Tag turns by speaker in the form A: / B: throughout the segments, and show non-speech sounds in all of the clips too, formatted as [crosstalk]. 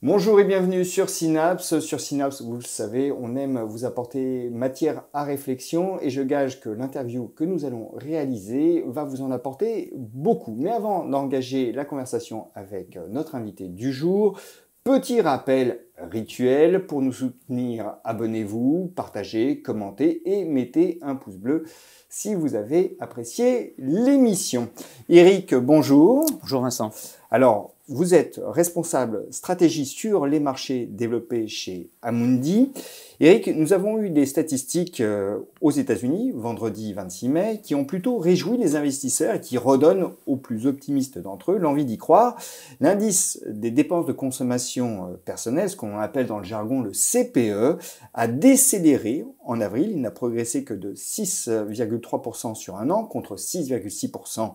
A: Bonjour et bienvenue sur Synapse. Sur Synapse, vous le savez, on aime vous apporter matière à réflexion et je gage que l'interview que nous allons réaliser va vous en apporter beaucoup. Mais avant d'engager la conversation avec notre invité du jour, petit rappel rituel pour nous soutenir, abonnez-vous, partagez, commentez et mettez un pouce bleu si vous avez apprécié l'émission. Eric, bonjour. Bonjour Vincent. Alors, vous êtes responsable stratégie sur les marchés développés chez Amundi. Eric, nous avons eu des statistiques euh, aux États-Unis vendredi 26 mai qui ont plutôt réjoui les investisseurs et qui redonnent aux plus optimistes d'entre eux l'envie d'y croire. L'indice des dépenses de consommation euh, personnelle, ce qu'on appelle dans le jargon le CPE, a décéléré en avril. Il n'a progressé que de 6,3% euh, sur un an contre 6,6%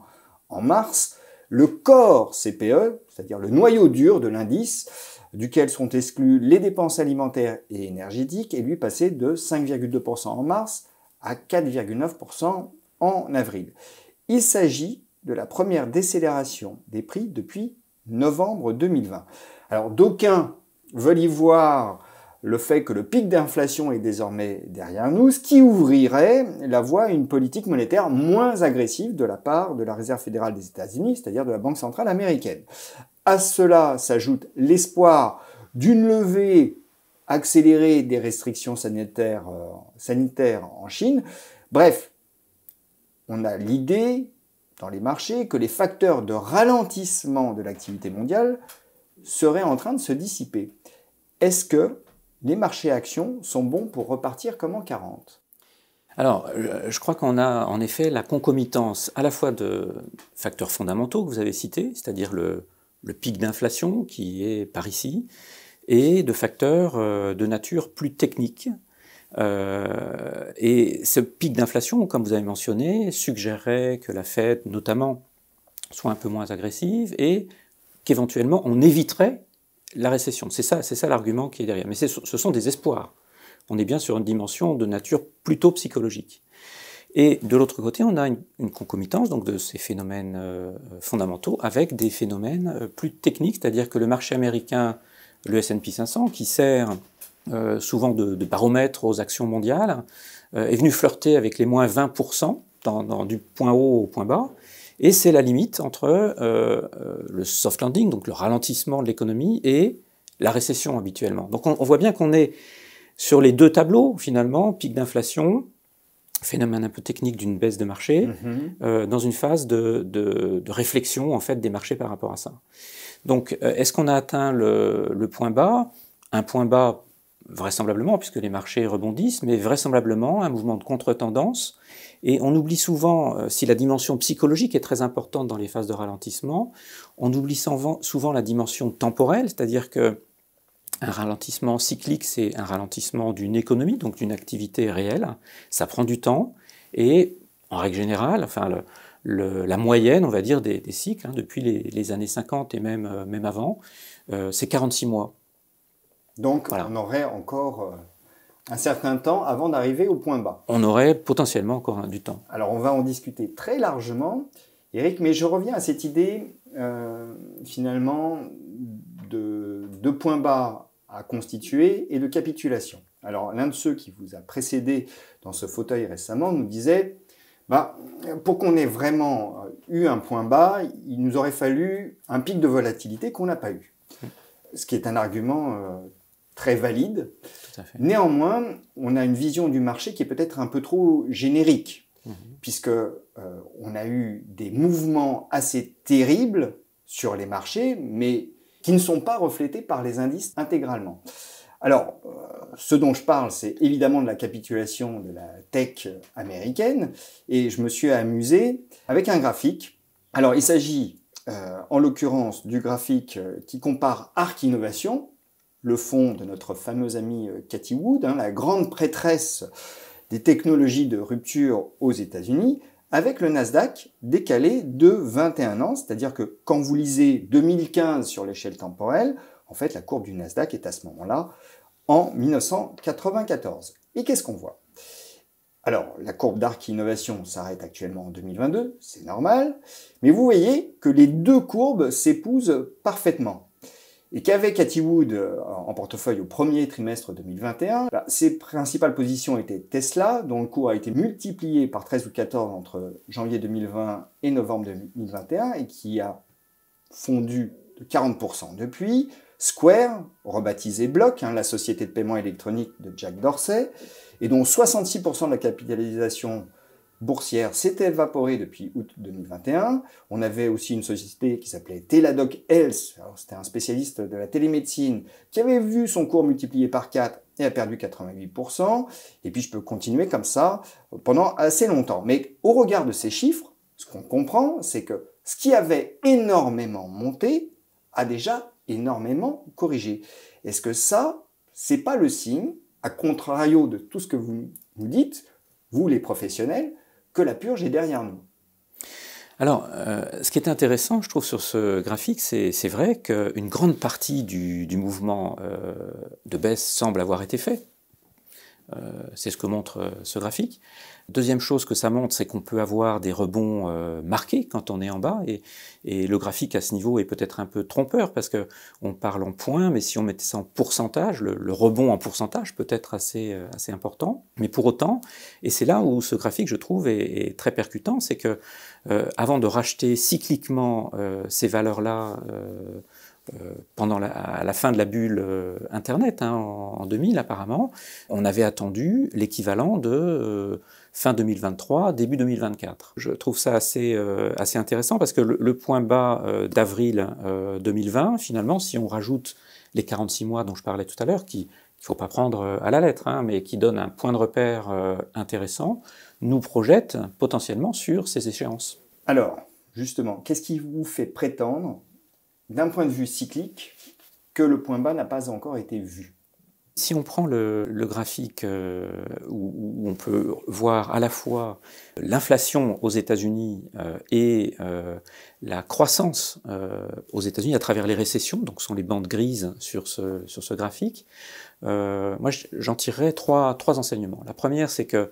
A: en mars le corps CPE, c'est-à-dire le noyau dur de l'indice, duquel sont exclues les dépenses alimentaires et énergétiques, est lui passé de 5,2% en mars à 4,9% en avril. Il s'agit de la première décélération des prix depuis novembre 2020. Alors d'aucuns veulent y voir le fait que le pic d'inflation est désormais derrière nous, ce qui ouvrirait la voie à une politique monétaire moins agressive de la part de la Réserve fédérale des États-Unis, c'est-à-dire de la Banque centrale américaine. À cela s'ajoute l'espoir d'une levée accélérée des restrictions sanitaires, euh, en Chine. Bref, on a l'idée dans les marchés que les facteurs de ralentissement de l'activité mondiale seraient en train de se dissiper. Est-ce que les marchés actions sont bons pour repartir comme en 40
B: alors, euh, je crois qu'on a en effet la concomitance à la fois de facteurs fondamentaux que vous avez cités, c'est-à-dire le, pic d'inflation qui est par ici, et de facteurs euh, de nature plus technique. Euh, et ce pic d'inflation, comme vous avez mentionné, suggérerait que la Fed, notamment, soit un peu moins agressive et qu'éventuellement on éviterait la récession. C'est ça, c'est ça l'argument qui est derrière. Mais ce sont des espoirs. On est bien sur une dimension de nature plutôt psychologique. Et de l'autre côté, on a une, concomitance donc de ces phénomènes euh, fondamentaux avec des phénomènes euh, plus techniques, c'est-à-dire que le marché américain, le S&P 500, qui sert euh, souvent de, baromètre aux actions mondiales, est venu flirter avec les moins 20% dans, du point haut au point bas. Et c'est la limite entre euh, euh, le soft landing, donc le ralentissement de l'économie, et la récession habituellement. Donc on, voit bien qu'on est sur les deux tableaux, finalement, pic d'inflation, phénomène un peu technique d'une baisse de marché, mhm. euh, dans une phase de, réflexion en fait des marchés par rapport à ça. Donc, est-ce qu'on a atteint le, le point bas Un point bas vraisemblablement, puisque les marchés rebondissent, mais vraisemblablement un mouvement de contre-tendance. Et on oublie souvent, euh, si la dimension psychologique est très importante dans les phases de ralentissement, on oublie souvent la dimension temporelle, c'est-à-dire que un ralentissement cyclique, c'est un ralentissement d'une économie, donc d'une activité réelle. Ça prend du temps et, en règle générale, enfin, la moyenne, on va dire, des, cycles, hein, depuis les, années 50 et même, euh, même avant, euh, c'est 46 mois. Donc on
A: aurait encore euh, un certain temps avant d'arriver au point bas.
B: On aurait potentiellement encore hein, du temps.
A: Alors on va en discuter très largement, Eric, mais je reviens à cette idée euh, finalement de, de point bas à constituer et de capitulation. Alors l'un de ceux qui vous a précédé dans ce fauteuil récemment nous disait, bah, pour qu'on ait vraiment euh, eu un point bas, il nous aurait fallu un pic de volatilité qu'on n'a pas eu. Ce qui est un argument très valide. Néanmoins, on a une vision du marché qui est peut-être un peu trop générique, puisqu'on mhm. puisque euh, on a eu des mouvements assez terribles sur les marchés, mais qui ne sont pas reflétés par les indices intégralement. Alors, euh, ce dont je parle, c'est évidemment de la capitulation de la tech américaine, et je me suis amusé avec un graphique. Alors, il s'agit euh, en l'occurrence du graphique qui compare Arc Innovation, le fond de notre fameuse amie euh, Cathy Wood, hein, la grande prêtresse des technologies de rupture aux États-Unis, avec le Nasdaq décalé de 21 ans, c'est-à-dire que quand vous lisez 2015 sur l'échelle temporelle, en fait la courbe du Nasdaq est à ce moment-là en 1994. Et qu'est-ce qu'on voit alors, la courbe d'arc innovation s'arrête actuellement en 2022, c'est normal, mais vous voyez que les deux courbes s'épousent parfaitement et qu'avec Cathy Wood euh, en portefeuille au premier trimestre 2021, bah, ses principales positions étaient Tesla, dont le cours a été multiplié par 13 ou 14 entre janvier 2020 et novembre 2021 et qui a fondu de 40% depuis, Square, rebaptisé Block, hein, la société de paiement électronique de Jack Dorsey, et dont 66% de la capitalisation boursière s'était évaporée depuis août 2021. On avait aussi une société qui s'appelait Teladoc Health. C'était un spécialiste de la télémédecine qui avait vu son cours multiplié par 4 et a perdu 88%. Et puis je peux continuer comme ça euh, pendant assez longtemps. Mais au regard de ces chiffres, ce qu'on comprend, c'est que ce qui avait énormément monté a déjà énormément corrigé. Est-ce que ça, c'est pas le signe, à contrario de tout ce que vous vous dites, vous les professionnels, que la purge est derrière nous.
B: Alors, euh, ce qui est intéressant, je trouve, sur ce graphique, c'est vrai qu'une grande partie du, mouvement euh, de baisse semble avoir été fait. Euh, c'est ce que montre euh, ce graphique. Deuxième chose que ça montre, c'est qu'on peut avoir des rebonds euh, marqués quand on est en bas, et, le graphique à ce niveau est peut-être un peu trompeur, parce qu'on parle en points, mais si on mettait ça en pourcentage, le, rebond en pourcentage peut être assez, important. Mais pour autant, et c'est là où ce graphique, je trouve, est, très percutant, c'est que avant de racheter cycliquement ces valeurs-là, euh, pendant la, à la fin de la bulle euh, Internet, hein, en, 2000 apparemment, on avait attendu l'équivalent de euh, fin 2023, début 2024. Je trouve ça assez, assez intéressant parce que le, point bas d'avril 2020, finalement, si on rajoute les 46 mois dont je parlais tout à l'heure, qui ne faut pas prendre à la lettre, hein, mais qui donne un point de repère intéressant, nous projette potentiellement sur ces échéances.
A: Alors, justement, qu'est-ce qui vous fait prétendre d'un point de vue cyclique que le point bas n'a pas encore été vu.
B: Si on prend le, graphique euh, où, on peut voir à la fois l'inflation aux États-Unis euh, et euh, la croissance aux États-Unis à travers les récessions, donc ce sont les bandes grises sur ce, sur ce graphique, moi j'en tirerais trois, trois enseignements. La première, c'est que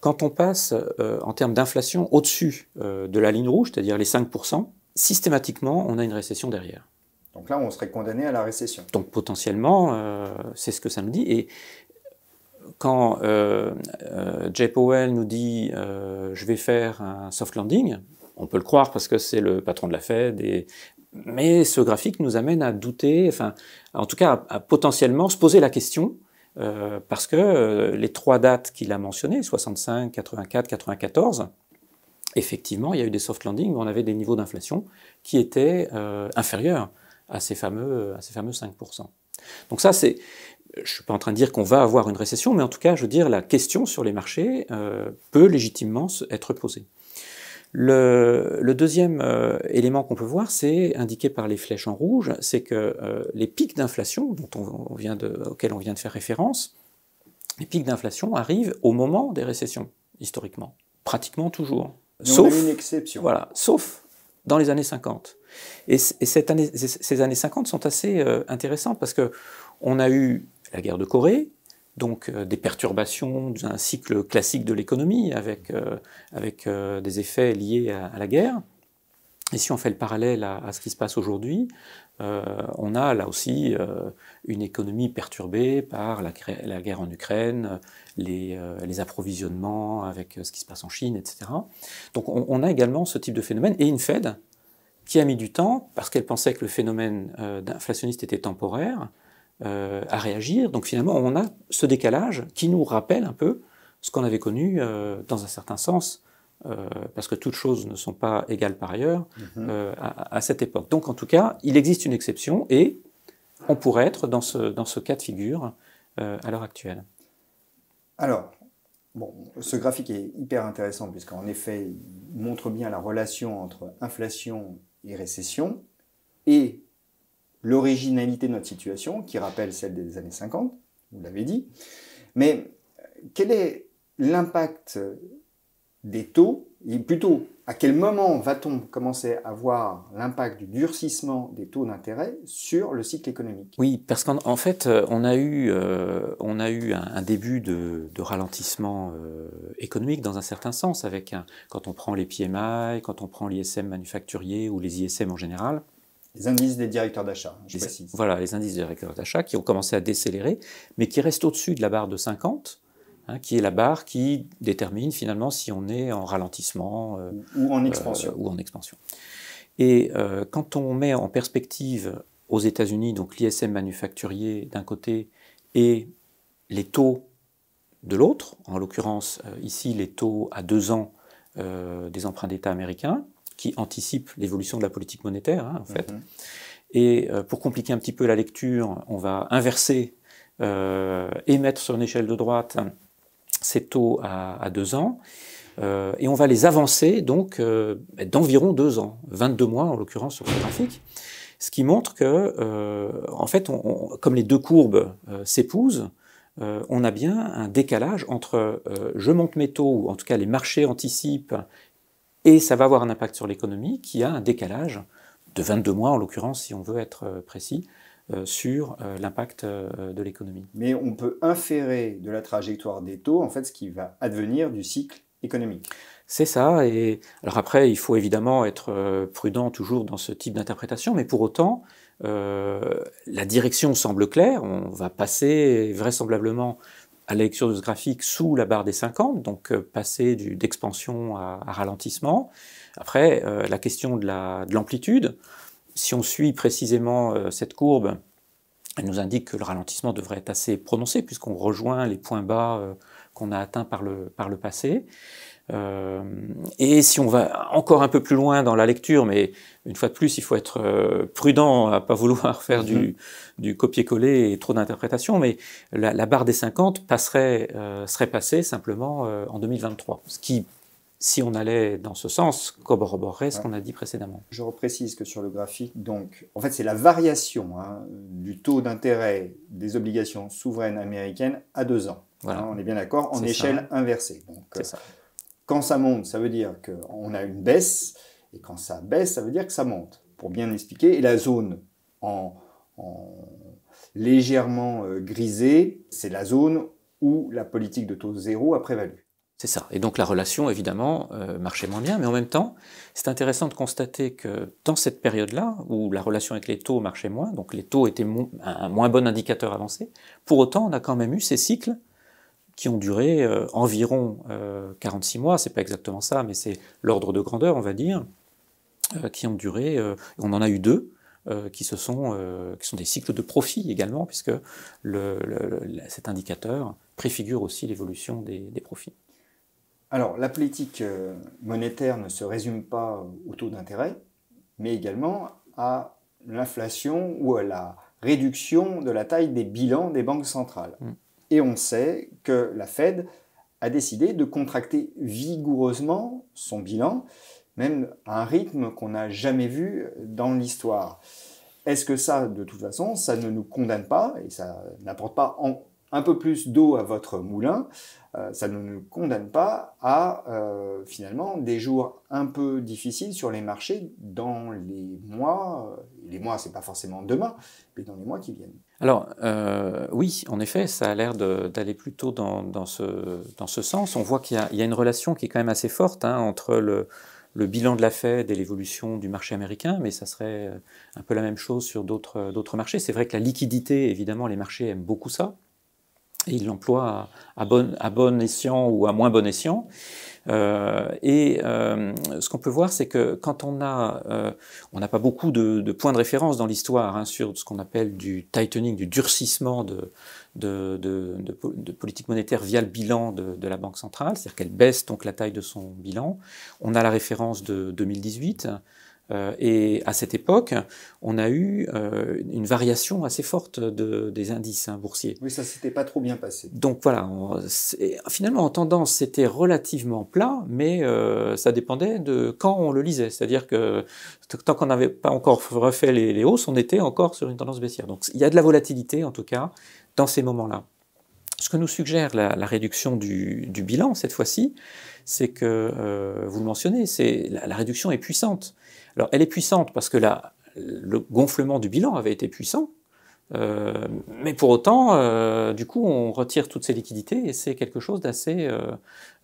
B: quand on passe en termes d'inflation au-dessus de la ligne rouge, c'est-à-dire les 5%, systématiquement, on a une récession derrière.
A: Donc là, on serait condamné à la récession.
B: Donc potentiellement, euh, c'est ce que ça nous dit. Et quand euh, euh, Jay Powell nous dit je vais faire un soft landing, on peut le croire parce que c'est le patron de la Fed. Mais ce graphique nous amène à douter, enfin, en tout cas, à, potentiellement se poser la question. parce que les trois dates qu'il a mentionnées, 65, 84, 94, effectivement, il y a eu des soft landings, où on avait des niveaux d'inflation qui étaient euh, inférieurs à ces fameux, à ces fameux 5%. Donc ça, c'est, je ne suis pas en train de dire qu'on va avoir une récession, mais en tout cas, je veux dire, la question sur les marchés euh, peut légitimement être posée. Le, deuxième euh, élément qu'on peut voir, c'est indiqué par les flèches en rouge, c'est que les pics d'inflation dont auxquels on vient de faire référence, les pics d'inflation arrivent au moment des récessions, historiquement, pratiquement toujours sauf, Voilà, sauf dans les années 50. Et, ces années 50 sont assez euh, intéressantes parce qu'on a eu la guerre de Corée, donc euh, des perturbations d'un cycle classique de l'économie avec, euh, avec des effets liés à, la guerre. Et si on fait le parallèle à ce qui se passe aujourd'hui, euh, on a là aussi euh, une économie perturbée par la, guerre en Ukraine, les, euh, approvisionnements avec ce qui se passe en Chine, etc. Donc on, on, a également ce type de phénomène et une Fed qui a mis du temps, parce qu'elle pensait que le phénomène d'inflationniste était temporaire, à réagir. Donc finalement, on a ce décalage qui nous rappelle un peu ce qu'on avait connu dans un certain sens euh, parce que toutes choses ne sont pas égales par ailleurs, mhm. euh, à, cette époque. Donc en tout cas, il existe une exception et on pourrait être dans ce, dans ce cas de figure euh, à l'heure actuelle.
A: Alors, Bon, ce graphique est hyper intéressant puisqu'en effet, il montre bien la relation entre inflation et récession et l'originalité de notre situation, qui rappelle celle des années 50, vous l'avez dit. Mais quel est l'impact des taux, et plutôt à quel moment va-t-on commencer à voir l'impact du durcissement des taux d'intérêt sur le cycle économique
B: Oui, parce qu'en fait, euh, on a eu, euh, on a eu un, début de, ralentissement euh, économique dans un certain sens, avec quand on prend les PMI, quand on prend l'ISM manufacturier ou les ISM en général. Les
A: indices des directeurs d'achat, je précise.
B: Voilà, les indices des directeurs d'achat qui ont commencé à décélérer, mais qui restent au-dessus de la barre de 50 Hein, qui est la barre qui détermine finalement si on est en ralentissement euh, euh, ou en expansion. Et euh, quand on met en perspective aux États-Unis donc l'ISM manufacturier d'un côté et les taux de l'autre, en l'occurrence ici les taux à deux ans des emprunts d'État américains, qui anticipent l'évolution de la politique monétaire hein, en mhm. fait. Et pour compliquer un petit peu la lecture, on va inverser et mettre sur une échelle de droite ces taux à, deux ans. Euh, et on va les avancer donc euh, ben, d'environ deux ans, 22 mois en l'occurrence sur le graphique, ce qui montre que, euh, en fait, comme les deux courbes s'épousent, on a bien un décalage entre je monte mes taux, ou en tout cas les marchés anticipent, et ça va avoir un impact sur l'économie, qui a un décalage de 22 mois en l'occurrence, si on veut être précis, euh, sur euh, l'impact euh, de l'économie.
A: Mais on peut inférer de la trajectoire des taux, en fait, ce qui va advenir du cycle économique.
B: C'est ça. Et alors après, il faut évidemment être prudent toujours dans ce type d'interprétation, mais pour autant, la direction semble claire. On va passer vraisemblablement à la lecture de ce graphique sous la barre des 50, donc passer d'expansion à, ralentissement. Après, la question de l'amplitude si on suit précisément euh, cette courbe, elle nous indique que le ralentissement devrait être assez prononcé puisqu'on rejoint les points bas euh, qu'on a atteints par le, par le passé. Euh, et si on va encore un peu plus loin dans la lecture, mais une fois de plus, il faut être prudent à pas vouloir [laughs] faire mm-hmm. du, copier-coller et trop d'interprétations, mais la, barre des 50 passerait, serait passée simplement en 2023, ce qui si on allait dans ce sens, corroborer ce qu'on a dit précédemment.
A: Je reprécise que sur le graphique, donc, en fait, c'est la variation hein, du taux d'intérêt des obligations souveraines américaines à deux ans. Voilà. Hein, on est bien d'accord, en échelle inversée. Donc, euh, Quand ça monte, ça veut dire qu'on a une baisse, et quand ça baisse, ça veut dire que ça monte, pour bien expliquer. Et la zone en, légèrement euh, grisée, c'est la zone où la politique de taux zéro a prévalu.
B: C'est ça. Et donc la relation, évidemment, euh, marchait moins bien, mais en même temps, c'est intéressant de constater que dans cette période-là, où la relation avec les taux marchait moins, donc les taux étaient un moins bon indicateur avancé, pour autant, on a quand même eu ces cycles qui ont duré euh, environ 46 euh, mois, c'est pas exactement ça, mais c'est l'ordre de grandeur, on va dire, qui ont duré, on en a eu deux, qui, se sont, qui sont des cycles de profit également, puisque cet indicateur préfigure aussi l'évolution des profits.
A: Alors, la politique euh, monétaire ne se résume pas au taux d'intérêt, mais également à l'inflation ou à la réduction de la taille des bilans des banques centrales. Mm. Et on sait que la Fed a décidé de contracter vigoureusement son bilan, même à un rythme qu'on n'a jamais vu dans l'histoire. Est-ce que ça, de toute façon, ça ne nous condamne pas et ça n'apporte pas un peu plus d'eau à votre moulin euh, ça ne nous condamne pas à euh, finalement des jours un peu difficiles sur les marchés dans les mois. Euh, les mois, c'est pas forcément demain, mais dans les mois qui viennent.
B: Alors oui, en effet, ça a l'air d'aller plutôt dans, ce, dans, ce, sens. On voit qu'il y, a une relation qui est quand même assez forte hein, entre le, le bilan de la Fed et l'évolution du marché américain, mais ça serait un peu la même chose sur d'autres marchés. C'est vrai que la liquidité, évidemment, les marchés aiment beaucoup ça et il l'emploie à, bon, escient ou à moins bon escient. Euh, et euh, ce qu'on peut voir, c'est que quand on a, euh, on n'a pas beaucoup de, points de référence dans l'histoire hein, sur ce qu'on appelle du tightening, du durcissement de, de politique monétaire via le bilan de, la Banque centrale, c'est-à-dire qu'elle baisse donc la taille de son bilan. On a la référence de 2018. Euh, et à cette époque, on a eu euh, une variation assez forte des indices hein, boursiers.
A: Oui, ça s'était pas trop bien
B: passé. Donc voilà, finalement en tendance, c'était relativement plat, mais euh, ça dépendait de quand on le lisait. C'est-à-dire que tant qu'on n'avait pas encore refait les, hausses, on était encore sur une tendance baissière. Donc il y a de la volatilité, en tout cas, dans ces moments-là. Ce que nous suggère la, réduction du, bilan cette fois-ci, c'est que, vous le mentionnez, la réduction est puissante. Alors elle est puissante parce que le gonflement du bilan avait été puissant, euh, mais pour autant, euh, du coup, on retire toutes ces liquidités et c'est quelque chose d'assez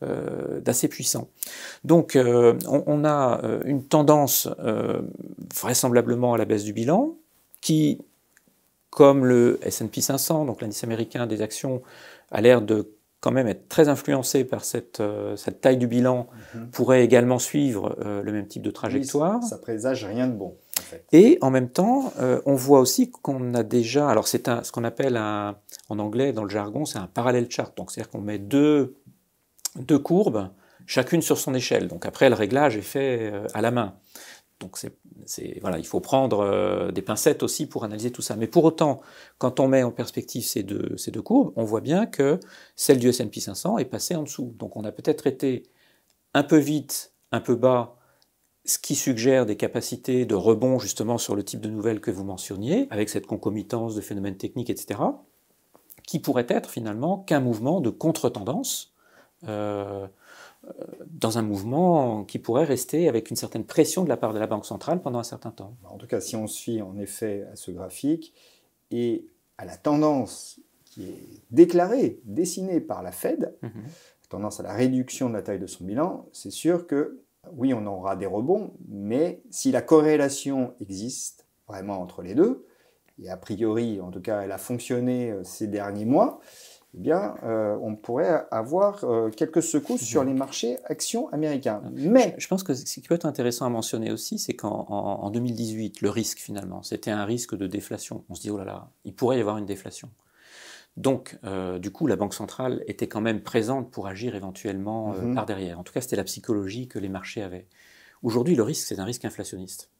B: euh, puissant. Donc, on, a une tendance vraisemblablement à la baisse du bilan qui, comme le S&P 500, donc l'indice américain des actions, a l'air de quand même être très influencé par cette, euh, taille du bilan, mhm. pourrait également suivre euh, le même type de trajectoire. ça,
A: présage rien de bon.
B: Et en même temps, euh, on voit aussi qu'on a déjà, alors c'est ce qu'on appelle en anglais, dans le jargon, c'est un parallèle chart. Donc c'est-à-dire qu'on met deux, deux courbes, chacune sur son échelle. Donc après, le réglage est fait à la main. Donc voilà, il faut prendre euh, des pincettes aussi pour analyser tout ça. Mais pour autant, quand on met en perspective ces deux, courbes, on voit bien que celle du S&P 500 est passée en dessous. Donc on a peut-être été un peu vite, un peu bas, ce qui suggère des capacités de rebond justement sur le type de nouvelles que vous mentionniez, avec cette concomitance de phénomènes techniques, etc., qui pourrait être finalement qu'un mouvement de contre-tendance. Euh, dans un mouvement qui pourrait rester avec une certaine pression de la part de la Banque centrale pendant un certain temps. En tout cas, si on suit en
A: effet à ce graphique et à la tendance qui est déclarée, dessinée par la Fed, mhm. tendance à la réduction de la taille de son bilan, c'est sûr que oui, on aura des rebonds, mais si la corrélation existe vraiment entre les deux, et a priori, en tout cas, elle a fonctionné euh, ces derniers mois, eh bien, euh, on pourrait avoir euh, quelques secousses sur les marchés actions américains. Ah.
B: Mais je, pense que ce qui peut être intéressant à mentionner aussi, c'est qu'en 2018, le risque finalement, c'était un risque de déflation. On se dit oh là là, il pourrait y avoir une déflation. Donc, euh, du coup, la Banque centrale était quand même présente pour agir éventuellement mhm. par derrière. En tout cas, c'était la psychologie que les marchés avaient. Aujourd'hui, le risque, c'est un risque inflationniste.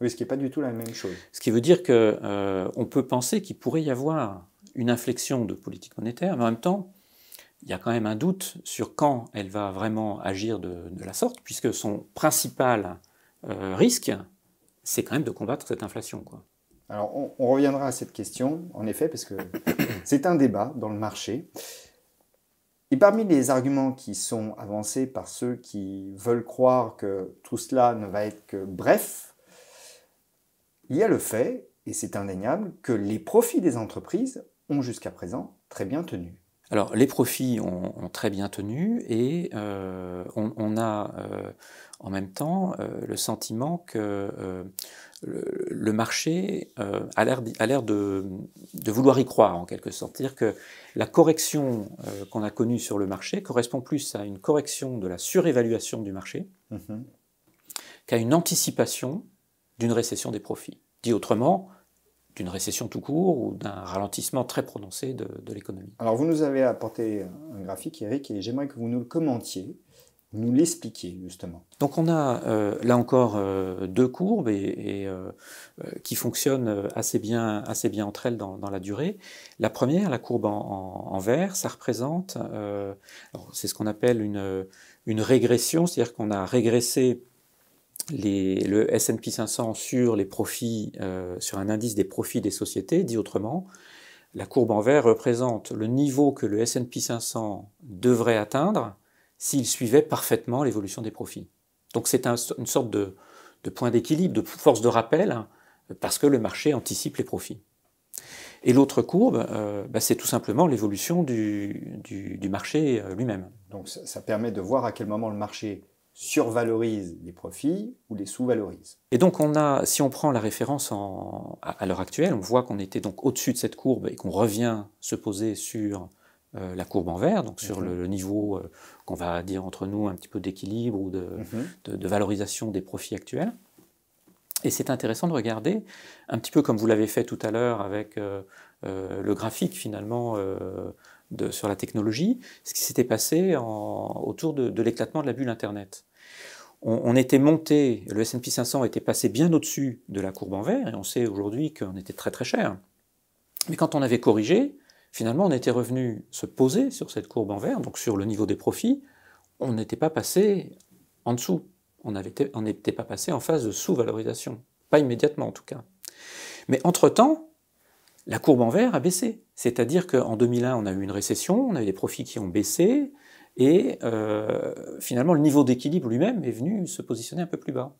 A: Oui, ce qui n'est pas du tout la même chose.
B: Ce qui veut dire qu'on peut penser qu'il pourrait y avoir une inflexion de politique monétaire, mais en même temps, il y a quand même un doute sur quand elle va vraiment agir de, la sorte, puisque son principal euh, risque, c'est quand même de combattre cette inflation.
A: Alors, on, reviendra à cette question, en effet, parce que [coughs] c'est un débat dans le marché. Et parmi les arguments qui sont avancés par ceux qui veulent croire que tout cela ne va être que bref, il y a le fait, et c'est indéniable, que les profits des entreprises ont jusqu'à présent très bien tenu.
B: Alors les profits ont, très bien tenu et euh, on, a euh, en même temps euh, le sentiment que le, marché a l'air de, de, vouloir y croire en quelque sorte. C'est-à-dire que la correction qu'on a connue sur le marché correspond plus à une correction de la surévaluation du marché mmh qu'à une anticipation d'une récession des profits. Dit autrement, d'une récession tout court ou d'un ralentissement très prononcé de, l'économie.
A: Alors vous nous avez apporté un graphique, Eric, et j'aimerais que vous nous le commentiez, nous l'expliquiez justement.
B: Donc on a euh, là encore euh, deux courbes et, euh, qui fonctionnent assez bien, assez bien entre elles dans, la durée. La première, la courbe en, vert, ça représente, c'est ce qu'on appelle une, une régression, c'est-à-dire qu'on a régressé le S&P 500 sur les profits, euh, sur un indice des profits des sociétés, dit autrement, la courbe en vert représente le niveau que le S&P 500 devrait atteindre s'il suivait parfaitement l'évolution des profits. Donc c'est une sorte de, point d'équilibre, de force de rappel, hein, parce que le marché anticipe les profits. Et l'autre courbe, euh, bah, c'est tout simplement l'évolution du, marché euh, lui-même.
A: Donc ça permet de voir à quel moment le marché survalorise les profits ou les sous-valorise.
B: Et donc on a, si on prend la référence à, l'heure actuelle, on voit qu'on était donc au-dessus de cette courbe et qu'on revient se poser sur euh, la courbe en vert, donc sur mhm. le, niveau euh, qu'on va dire entre nous un petit peu d'équilibre ou mhm. de, valorisation des profits actuels. Et c'est intéressant de regarder, un petit peu comme vous l'avez fait tout à l'heure avec euh, le graphique finalement sur la technologie, ce qui s'était passé autour de, l'éclatement de la bulle Internet. On, on était monté, le S&P 500 était passé bien au-dessus de la courbe en vert, et on sait aujourd'hui qu'on était très très cher. Mais quand on avait corrigé, finalement, on était revenu se poser sur cette courbe en vert, donc sur le niveau des profits, on n'était pas passé en dessous. On n'était pas passé en phase de sous-valorisation. Pas immédiatement, en tout cas. Mais entre-temps, la courbe en vert a baissé. C'est-à-dire qu'en 2001, on a eu une récession, on a eu des profits qui ont baissé, et euh, finalement, le niveau d'équilibre lui-même est venu se positionner un peu plus bas.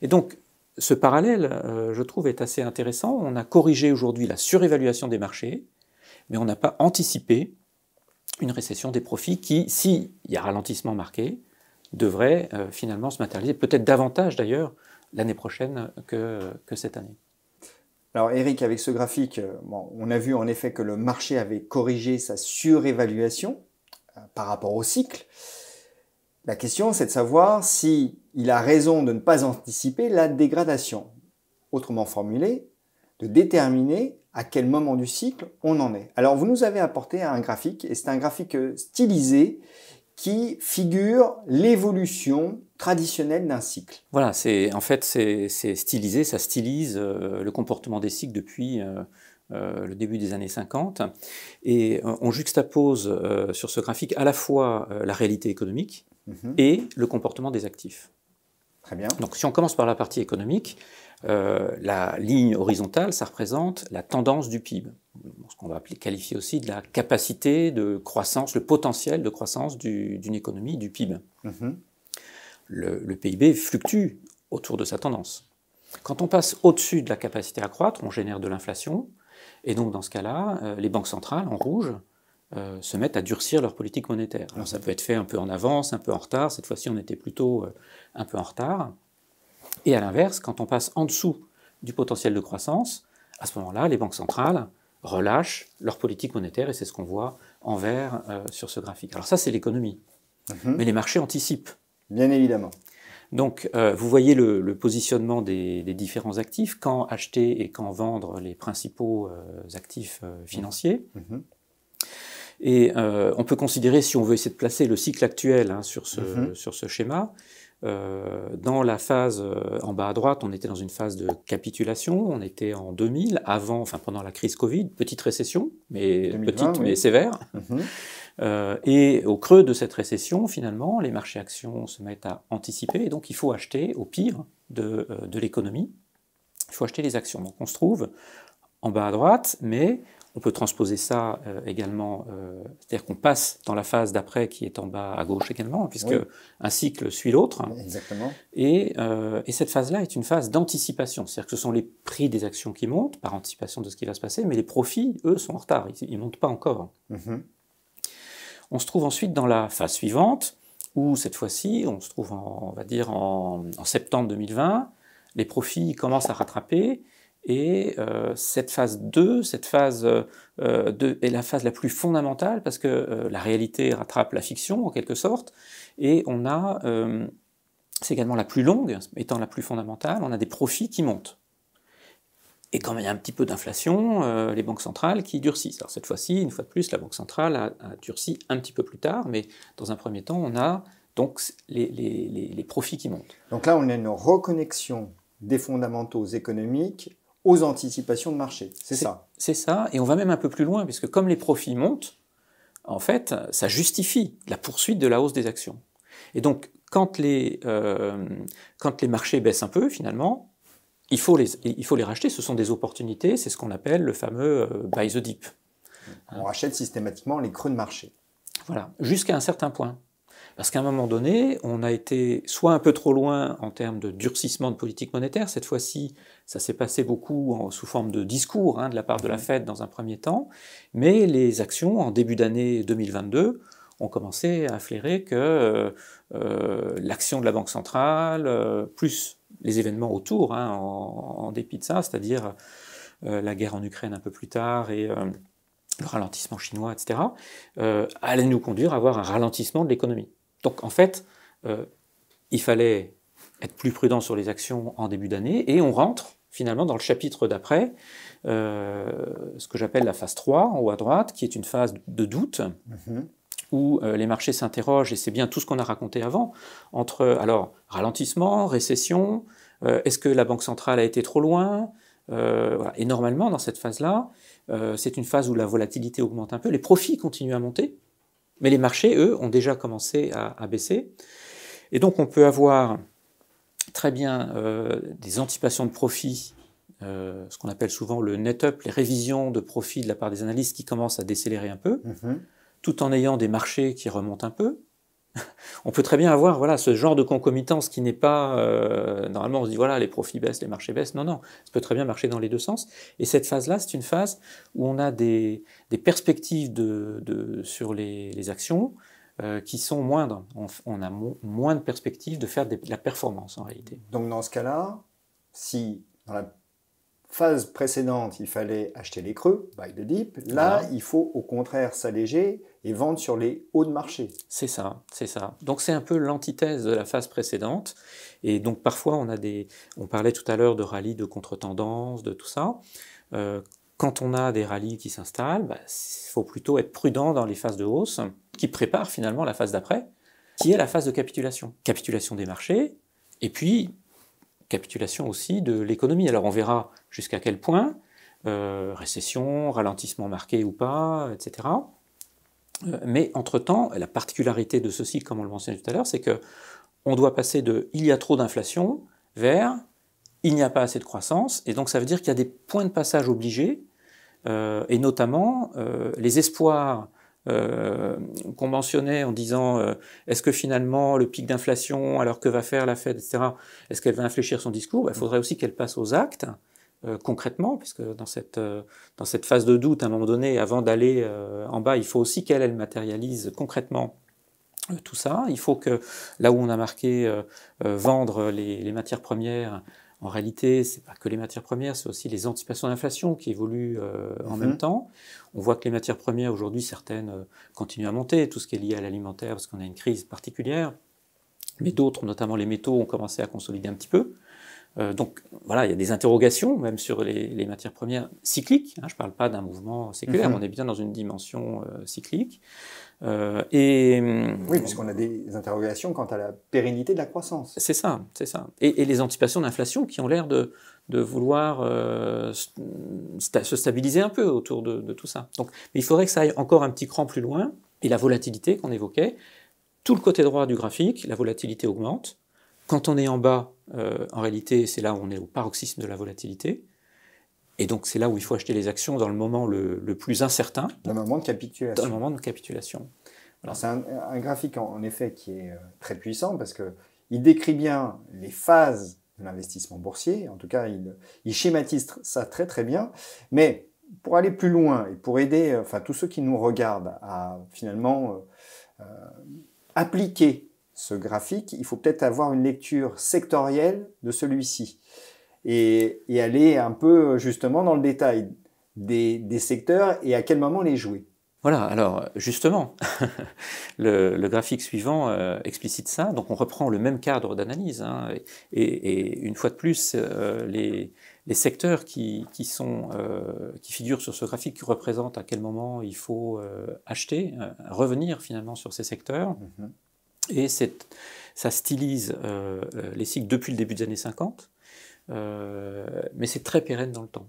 B: Et donc, ce parallèle, euh, je trouve, est assez intéressant. On a corrigé aujourd'hui la surévaluation des marchés, mais on n'a pas anticipé une récession des profits qui, s'il y a ralentissement marqué, devrait euh, finalement se matérialiser, peut-être davantage d'ailleurs l'année prochaine que cette année. Alors Eric,
A: avec ce graphique, euh, on a vu en effet que le marché avait corrigé sa surévaluation euh, par rapport au cycle. La question, c'est de savoir si il a raison de ne pas anticiper la dégradation. Autrement formulé, de déterminer à quel moment du cycle on en est. Alors vous nous avez apporté un graphique, et c'est un graphique stylisé qui figure l'évolution traditionnelle
B: d'un cycle. Voilà, c'est en fait c'est stylisé, ça stylise euh, le comportement des cycles depuis euh, euh, le début des années 50. Et on juxtapose sur ce graphique à la fois la réalité économique mhm. et le comportement des actifs. Très bien. Donc si on commence par la partie économique, la ligne horizontale, ça représente la tendance du PIB, ce qu'on va qualifier aussi de la capacité de croissance, le potentiel de croissance d'une économie, du PIB. Mhm le, PIB fluctue autour de sa tendance. Quand on passe au-dessus de la capacité à croître, on génère de l'inflation, et donc dans ce cas-là, euh, les banques centrales, en rouge, euh, se mettent à durcir leur politique monétaire. Alors ça peut être fait un peu en avance, un peu en retard, cette fois-ci on était plutôt euh, un peu en retard. Et à l'inverse, quand on passe en dessous du potentiel de croissance, à ce moment-là, les banques centrales relâchent leur politique monétaire, et c'est ce qu'on voit en vert sur ce graphique. Alors ça, c'est l'économie. Mm-hmm. Mais les marchés anticipent. Bien évidemment. Donc, euh, vous voyez le, positionnement des, différents actifs, quand acheter et quand vendre les principaux euh, actifs euh, mmh. financiers. Mmh. Et on peut considérer, si on veut essayer de placer le cycle actuel hein, sur, ce, mmh. sur ce schéma, euh, dans la phase euh, en bas à droite, on était dans une phase de capitulation. On était en 2000, avant, enfin pendant la crise Covid, petite récession, mais petite mais sévère. Mhm. Euh, et au creux de cette récession, finalement, les marchés actions se mettent à anticiper, et donc il faut acheter au pire de, de l'économie. Il faut acheter les actions. Donc on se trouve en bas à droite, mais on peut transposer ça euh, également, euh, c'est-à-dire qu'on passe dans la phase d'après qui est en bas à gauche également, puisque un cycle suit l'autre. Exactement. Euh, et, cette phase-là est une phase d'anticipation, c'est-à-dire que ce sont les prix des actions qui montent par anticipation de ce qui va se passer, mais les profits, eux, sont en retard, ils ne montent pas encore. Mhm. On se trouve ensuite dans la phase suivante, où cette fois-ci, on se trouve, on va dire, en septembre 2020, les profits commencent à rattraper et euh, cette phase 2, cette phase 2 euh, euh, est la phase la plus fondamentale parce que la réalité rattrape la fiction en quelque sorte. Et on a, c'est également la plus longue, étant la plus fondamentale, on a des profits qui montent. Et quand il y a un petit peu d'inflation, les banques centrales qui durcissent. Alors cette fois-ci, une fois de plus, la banque centrale a, durci un petit peu plus tard, mais dans un premier temps, on a donc les, les profits qui
A: montent. Donc là, on a une reconnexion des fondamentaux économiques aux anticipations
B: de marché. C'est ça. C'est ça. Et on va même un peu plus loin, puisque comme les profits montent, en fait, ça justifie la poursuite de la hausse des actions. Et donc, quand les, euh, quand les marchés baissent un peu, finalement, il faut, les, il faut les racheter. Ce sont des opportunités. C'est ce qu'on appelle le fameux euh, buy the dip. On rachète systématiquement les creux de marché. Voilà, jusqu'à un certain point. Parce qu'à un moment donné, on a été soit un peu trop loin en termes de durcissement de politique monétaire, cette fois-ci, ça s'est passé beaucoup sous forme de discours hein, de la part de la mmh. Fed dans un premier temps, mais les actions en début d'année 2022 ont commencé à flairer que euh, euh, l'action de la Banque centrale, euh, plus les événements autour, hein, en, dépit de ça, c'est-à-dire la guerre en Ukraine un peu plus tard et le ralentissement chinois, etc., allait nous conduire à avoir un ralentissement de l'économie. Donc en fait, euh, il fallait être plus prudent sur les actions en début d'année et on rentre finalement dans le chapitre d'après, euh, ce que j'appelle la phase 3 en haut à droite, qui est une phase de doute. Mhm. où euh, les marchés s'interrogent, et c'est bien tout ce qu'on a raconté avant, entre alors ralentissement, récession, est-ce que la Banque centrale a été trop loin Et normalement, dans cette phase-là, c'est une phase où la volatilité augmente un peu, les profits continuent à monter, mais les marchés, eux, ont déjà commencé à, baisser. Et donc on peut avoir très bien euh, des anticipations de profit, euh, ce qu'on appelle souvent le net-up, les révisions de profit de la part des analystes qui commencent à décélérer un peu, mhm. tout en ayant des marchés qui remontent un peu. [laughs] on peut très bien avoir voilà, ce genre de concomitance qui n'est pas... Euh, normalement, on se dit, voilà, les profits baissent, les marchés baissent. Non, non, ça peut très bien marcher dans les deux sens. Et cette phase-là, c'est une phase où on a des, perspectives sur les, actions euh, qui sont moindres. On, a moins de perspectives de faire de la performance, en réalité. Donc, dans ce cas-là,
A: si dans la phase
B: précédente,
A: il fallait acheter les creux, buy the dip, là, il faut au contraire s'alléger et vendre
B: sur les hauts de marché. C'est ça, c'est ça. Donc c'est un peu l'antithèse de la phase précédente. Et donc parfois on a des, on parlait tout à l'heure de rallye de contre-tendance, de tout ça. Euh, quand on a des rallyes qui s'installent, bah, il faut plutôt être prudent dans les phases de hausse qui préparent finalement la phase d'après, qui est la phase de capitulation. Capitulation des marchés, et puis capitulation aussi de l'économie. Alors on verra jusqu'à quel point, euh, récession, ralentissement marqué ou pas, etc. Euh, mais entre-temps, la particularité de ceci, comme on le mentionnait tout à l'heure, c'est qu'on doit passer de il y a trop d'inflation vers il n'y a pas assez de croissance, et donc ça veut dire qu'il y a des points de passage obligés, euh, et notamment euh, les espoirs qu'on mentionnait en disant est-ce que finalement le pic d'inflation, alors que va faire la Fed, etc., est-ce qu'elle va infléchir son discours ben, Il faudrait aussi qu'elle passe aux actes. Euh, concrètement, puisque euh, dans cette, phase de doute, à un moment donné, avant d'aller euh, en bas, il faut aussi qu'elle elle matérialise concrètement tout ça. Il faut que là où on a marqué vendre les, matières premières, en réalité, c'est pas que les matières premières, c'est aussi les anticipations d'inflation qui évoluent en mhm. même temps. On voit que les matières premières aujourd'hui, certaines continuent à monter, tout ce qui est lié à l'alimentaire, parce qu'on a une crise particulière. Mais d'autres, notamment les métaux, ont commencé à consolider un petit peu. Euh, donc voilà, il y a des interrogations même sur les, matières premières cycliques. Hein. je ne parle pas d'un mouvement séculaire, mm-hmm. on est bien dans une dimension euh, cyclique. Euh, et, oui, puisqu'on a des interrogations quant à la pérennité de la croissance. C'est ça, c'est ça. Et, les anticipations d'inflation qui ont l'air de, vouloir se stabiliser un peu autour de, tout ça. Donc, mais il faudrait que ça aille encore un petit cran plus loin. Et la volatilité qu'on évoquait, tout le côté droit du graphique, la volatilité augmente. Quand on est en bas, euh, en réalité, c'est là où on est au paroxysme de la volatilité. Et donc, c'est là où il faut acheter les actions dans le moment le, plus incertain. Dans le moment de capitulation. Dans le moment de capitulation.
A: Alors C'est un, un, graphique, en, effet, qui est euh, très puissant parce qu'il décrit bien les phases de l'investissement boursier. En tout cas, il, il, schématise ça très, très bien. Mais pour aller plus loin et pour aider euh, enfin, tous ceux qui nous regardent à finalement euh, euh appliquer ce graphique, il faut peut-être avoir une lecture sectorielle de celui-ci et, aller un peu justement dans le détail des, secteurs et à quel moment les jouer.
B: Voilà, alors justement, [laughs] le, graphique suivant euh, explicite ça, donc on reprend le même cadre d'analyse, hein, et, une fois de plus, euh, les, secteurs qui, sont, euh, qui figurent sur ce graphique, qui représentent à quel moment il faut acheter, revenir finalement sur ces secteurs. Mm-hmm. Et ça stylise euh, euh, les cycles depuis le début des années 50, euh, mais c'est très pérenne dans le temps.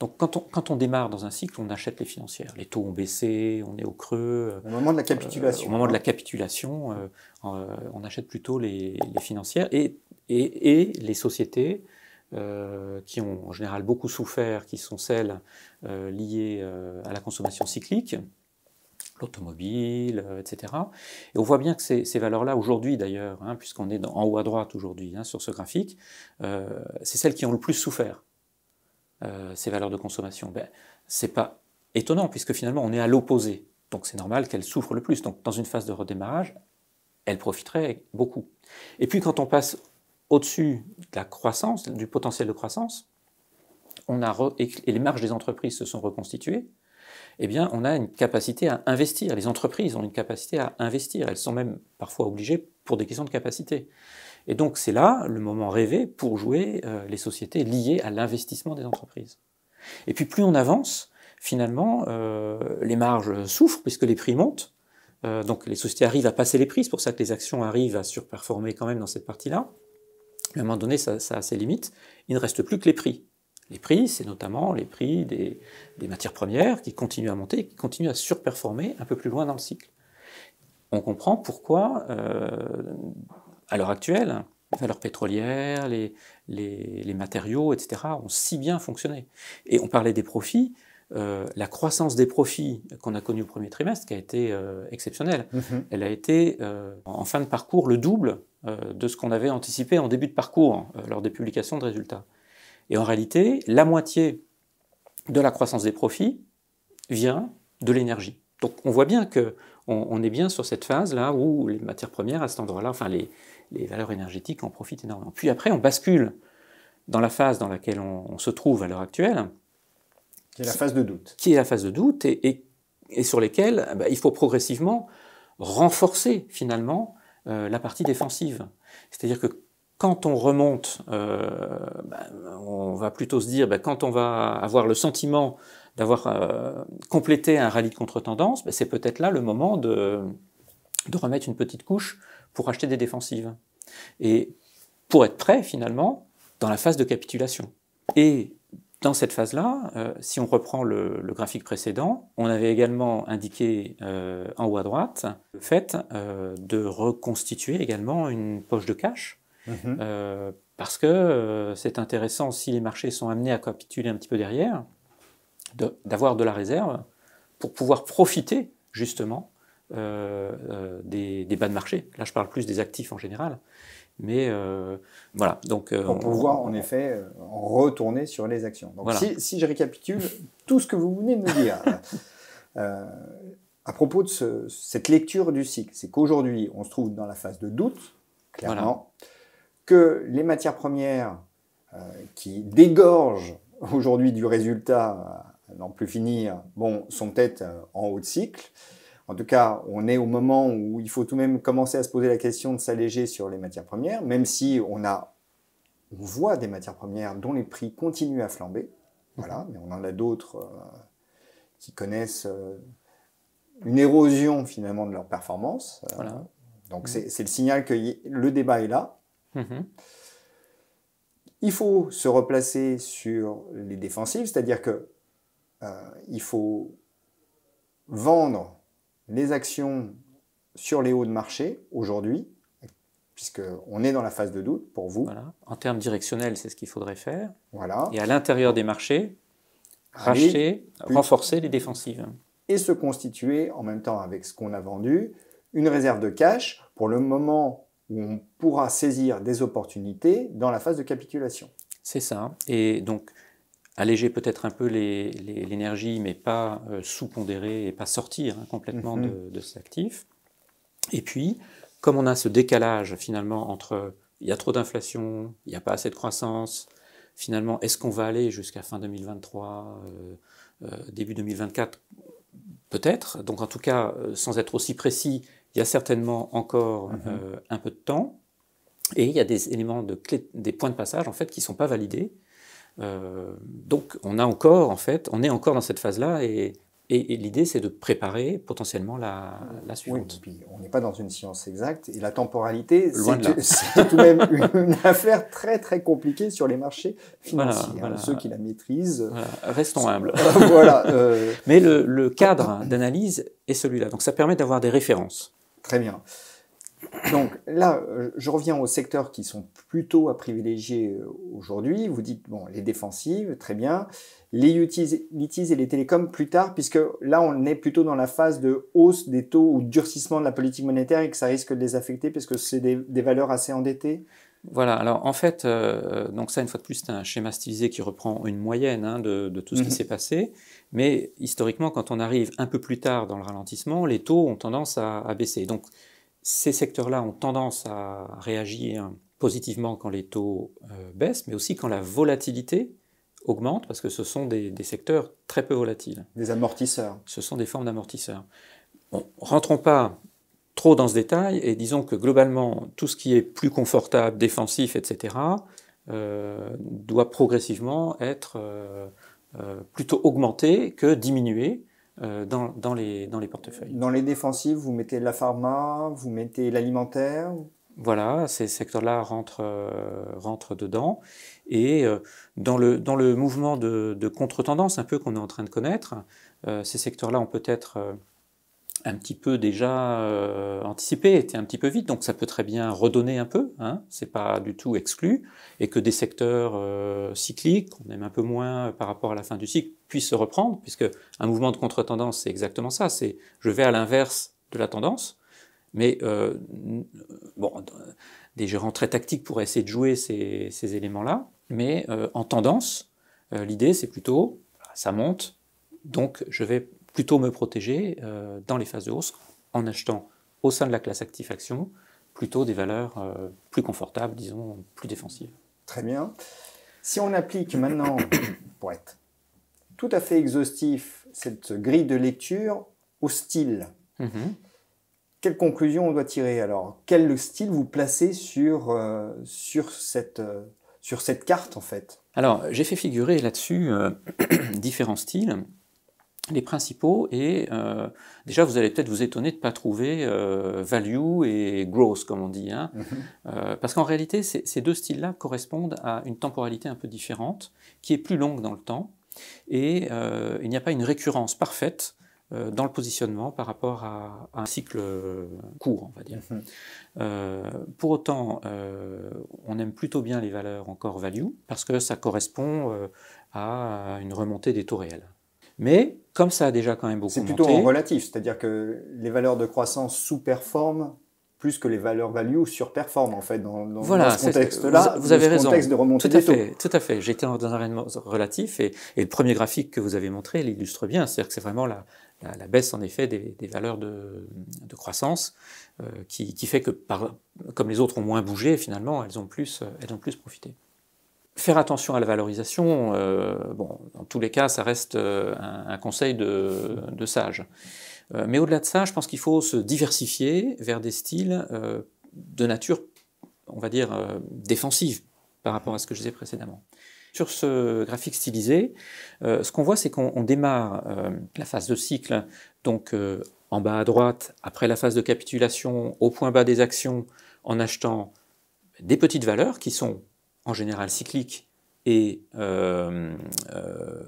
B: Donc quand on, démarre dans un cycle, on achète les financières. Les taux ont baissé, on est au creux. Euh, au moment de la capitulation. au moment de la hein. capitulation, on achète plutôt les, financières et, les sociétés qui ont en général beaucoup souffert, qui sont celles liées à la consommation cyclique, l'automobile, euh, etc. Et on voit bien que ces, valeurs-là, aujourd'hui d'ailleurs, hein, puisqu'on est dans, en haut à droite aujourd'hui hein, sur ce graphique, euh, c'est celles qui ont le plus souffert, euh, ces valeurs de consommation. Ben, c'est pas étonnant, puisque finalement on est à l'opposé. Donc c'est normal qu'elles souffrent le plus. Donc dans une phase de redémarrage, elles profiteraient beaucoup. Et puis quand on passe au-dessus de la croissance, du potentiel de croissance, on a et les marges des entreprises se sont reconstituées, eh bien, on a une capacité à investir. Les entreprises ont une capacité à investir. Elles sont même parfois obligées pour des questions de capacité. Et donc, c'est là le moment rêvé pour jouer euh, les sociétés liées à l'investissement des entreprises. Et puis, plus on avance, finalement, euh, les marges souffrent puisque les prix montent. Euh, donc, les sociétés arrivent à passer les prix. C'est pour ça que les actions arrivent à surperformer quand même dans cette partie-là. À un moment donné, ça a ses limites. Il ne reste plus que les prix. Les prix, c'est notamment les prix des, matières premières qui continuent à monter, qui continuent à surperformer un peu plus loin dans le cycle. On comprend pourquoi, euh, à l'heure actuelle, les valeurs pétrolières, les, matériaux, etc., ont si bien fonctionné. Et on parlait des profits. Euh, la croissance des profits qu'on a connue au premier trimestre, qui a été euh, exceptionnelle, mhm. elle a été en fin de parcours le double de ce qu'on avait anticipé en début de parcours lors des publications de résultats. Et en réalité, la moitié de la croissance des profits vient de l'énergie. Donc on voit bien que on, est bien sur cette phase là où les matières premières à cet endroit-là, enfin les, valeurs énergétiques en profitent énormément. Puis après on bascule dans la phase dans laquelle on, se trouve à l'heure actuelle, qui est la phase de doute, qui est la phase de doute et, sur lesquelles eh ben, il faut progressivement renforcer finalement euh, la partie défensive. C'est-à-dire que quand on remonte, euh, ben, on va plutôt se dire, ben, quand on va avoir le sentiment d'avoir euh, complété un rallye de contre-tendance, ben, c'est peut-être là le moment de, remettre une petite couche pour acheter des défensives. Et pour être prêt, finalement, dans la phase de capitulation. Et dans cette phase-là, euh, si on reprend le, graphique précédent, on avait également indiqué en haut à droite le fait de reconstituer également une poche de cash Mhm. Euh, parce que euh, c'est intéressant, si les marchés sont amenés à capituler un petit peu derrière, d'avoir de, la réserve pour pouvoir profiter justement euh, des, bas de marché. Là, je parle plus des actifs en général. Mais voilà, donc... pour pouvoir, en
A: effet, retourner sur les actions. Donc, si, je récapitule tout ce que vous venez de me dire, [laughs] à propos de cette lecture du cycle, c'est qu'aujourd'hui, on se trouve dans la phase de doute, clairement que les matières premières euh, qui dégorgent [laughs] aujourd'hui du résultat à euh, n'en plus finir, bon, sont peut-être euh, en haut de cycle. En tout cas, on est au moment où il faut tout de même commencer à se poser la question de s'alléger sur les matières premières, même si on a, voit des matières premières dont les prix continuent à flamber. Voilà, mais on en a d'autres qui connaissent une érosion finalement de leur performance. Donc c'est le signal que le débat est là. Mhm. Il faut se replacer sur les défensives, c'est-à-dire que euh, il faut vendre les actions sur les hauts de marché aujourd'hui, puisqu'on est dans la phase de doute pour
B: vous. En termes directionnels, c'est ce qu'il faudrait faire. Voilà. Et à l'intérieur des marchés, racheter, renforcer les défensives.
A: Et se constituer en même temps avec ce qu'on a vendu, une réserve de cash. Pour le moment, où on pourra saisir des opportunités dans la phase de capitulation. C'est ça.
B: Et donc, alléger peut-être un peu l'énergie, mais pas euh, sous-pondérer et pas sortir hein, complètement mm-hmm. de, cet actif. Et puis, comme on a ce décalage finalement entre il y a trop d'inflation, il n'y a pas assez de croissance, finalement, est-ce qu'on va aller jusqu'à fin 2023, euh, euh, début 2024 Peut-être. Donc, en tout cas, sans être aussi précis, il y a certainement encore mhm. euh, un peu de temps, et il y a des éléments de des points de passage en fait qui sont pas validés. Euh, donc on a encore en fait, on est encore dans cette phase-là et, et, l'idée c'est de préparer potentiellement la, la suivante.
A: Oui, puis on n'est pas dans une science exacte et la temporalité [laughs] c'est tout de même une, affaire très très compliquée sur les marchés financiers. Hein, ceux qui la maîtrisent. Restons humbles. [laughs] voilà.
B: Euh. Mais le cadre d'analyse est celui-là. Donc ça permet d'avoir des références. Très bien.
A: Donc là, euh, je reviens aux secteurs qui sont plutôt à privilégier euh, aujourd'hui. Vous dites, bon, les défensives, très bien. Les utilities et les télécoms plus tard, puisque là, on est plutôt dans la phase de hausse des taux ou durcissement de la politique monétaire et que ça risque de les affecter, puisque c'est des valeurs assez endettées.
B: Voilà, alors en fait, euh, donc ça, une fois de plus, c'est un schéma stylisé qui reprend une moyenne hein, de, tout ce qui mhm. s'est passé. Mais historiquement, quand on arrive un peu plus tard dans le ralentissement, les taux ont tendance à, baisser. Donc ces secteurs-là ont tendance à réagir positivement quand les taux euh, baissent, mais aussi quand la volatilité augmente, parce que ce sont des, des secteurs très peu volatiles. Des amortisseurs. Ce sont des formes d'amortisseurs. rentrons pas trop dans ce détail, et disons que globalement, tout ce qui est plus confortable, défensif, etc., euh, doit progressivement être euh, euh, plutôt augmenté que diminué dans, dans, les, dans les portefeuilles.
A: Dans les défensifs, vous mettez la pharma, vous mettez l'alimentaire
B: Voilà, ces secteurs-là rentrent, rentrent dedans. Et dans, le, dans le mouvement de, de contre-tendance un peu qu'on est en train de connaître, ces secteurs-là ont peut-être un petit peu déjà euh, anticipé, était un petit peu vite, donc ça peut très bien redonner un peu, hein. c'est pas du tout exclu, et que des secteurs euh, cycliques, qu'on aime un peu moins euh, par rapport à la fin du cycle, puissent se reprendre, puisque un mouvement de contre-tendance, c'est exactement ça, c'est je vais à l'inverse de la tendance, mais bon, des gérants très tactiques pourraient essayer de jouer ces éléments-là, mais en tendance, l'idée c'est plutôt, ça monte, donc je vais plutôt me protéger euh, dans les phases de hausse en achetant au sein de la classe actif action plutôt des valeurs euh, plus confortables, disons, plus défensives.
A: Très bien. Si on applique maintenant, [coughs] pour être tout à fait exhaustif, cette grille de lecture au style, mhm. quelle conclusion on doit tirer Alors, quel style vous placez sur, euh, sur, cette, sur cette carte, en fait
B: Alors, j'ai fait figurer là-dessus [coughs] différents styles les principaux et euh, déjà vous allez peut-être vous étonner de ne pas trouver euh, value et growth comme on dit hein. mm-hmm. euh, parce qu'en réalité ces deux styles là correspondent à une temporalité un peu différente qui est plus longue dans le temps et il n'y a pas une récurrence parfaite dans le positionnement par rapport à, un cycle court, on va dire. Mm-hmm. pour autant, on aime plutôt bien les valeurs encore value, parce que ça correspond à une remontée des taux réels. Mais comme ça a déjà quand même beaucoup C'est plutôt en relatif,
A: c'est-à-dire que les valeurs de croissance sous-performent plus que les valeurs value surperforment en fait dans, ce contexte-là. Vous, avez raison. de tout à fait,
B: Tout à fait. J'étais dans un raisonnement relatif et, le premier graphique que vous avez montré l'illustre bien, c'est-à-dire que c'est vraiment la, baisse en effet des, valeurs de, croissance euh, qui, fait que comme les autres ont moins bougé finalement, elles ont plus, elles ont plus profité. Faire attention à la valorisation, euh, bon, dans tous les cas, ça reste euh, un, conseil de, sage. Euh, mais au-delà de ça, je pense qu'il faut se diversifier vers des styles de nature, on va dire, défensive par rapport à ce que je disais précédemment. Sur ce graphique stylisé, ce qu'on voit, c'est qu'on démarre la phase de cycle, donc en bas à droite, après la phase de capitulation, au point bas des actions, en achetant des petites valeurs qui sont en général cyclique et euh, euh,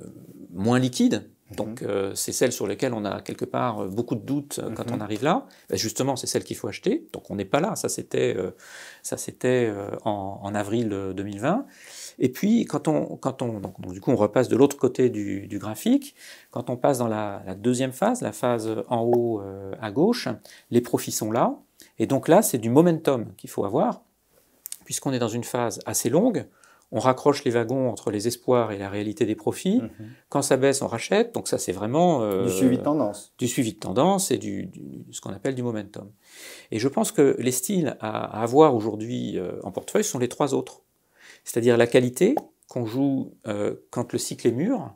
B: moins liquide, mhm. donc euh, c'est celle sur laquelle on a quelque part beaucoup de doutes quand mhm. on arrive là. Bah, justement, c'est celle qu'il faut acheter. Donc on n'est pas là. Ça c'était ça c'était en, avril 2020. Et puis quand on quand on du coup on repasse de l'autre côté du, graphique. Quand on passe dans la, la, deuxième phase, la phase en haut à gauche, les profits sont là. Et donc là c'est du momentum qu'il faut avoir puisqu'on est dans une phase assez longue, on raccroche les wagons entre les espoirs et la réalité des profits. Mhm. Quand ça baisse, on rachète. Donc ça, c'est vraiment... Euh, du suivi de tendance. Du suivi de tendance et du, ce qu'on appelle du momentum. Et je pense que les styles à, avoir aujourd'hui euh, en portefeuille sont les trois autres. C'est-à-dire la qualité qu'on joue euh, quand le cycle est mûr.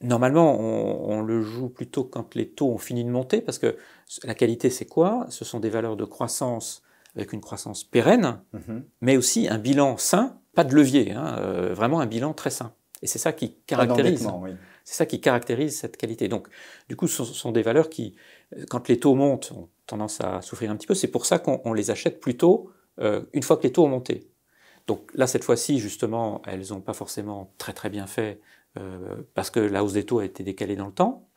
B: Normalement, on, le joue plutôt quand les taux ont fini de monter, parce que la qualité, c'est quoi Ce sont des valeurs de croissance avec une croissance pérenne, mhm. mais aussi un bilan sain, pas de levier, hein, euh, vraiment un bilan très sain. Et c'est ça qui caractérise. ça qui caractérise cette qualité. Donc, du coup, ce sont des valeurs qui, quand les taux montent, ont tendance à souffrir un petit peu. C'est pour ça qu'on les achète plutôt euh, une fois que les taux ont monté. Donc là, cette fois-ci, justement, elles n'ont pas forcément très très bien fait euh, parce que la hausse des taux a été décalée dans le temps.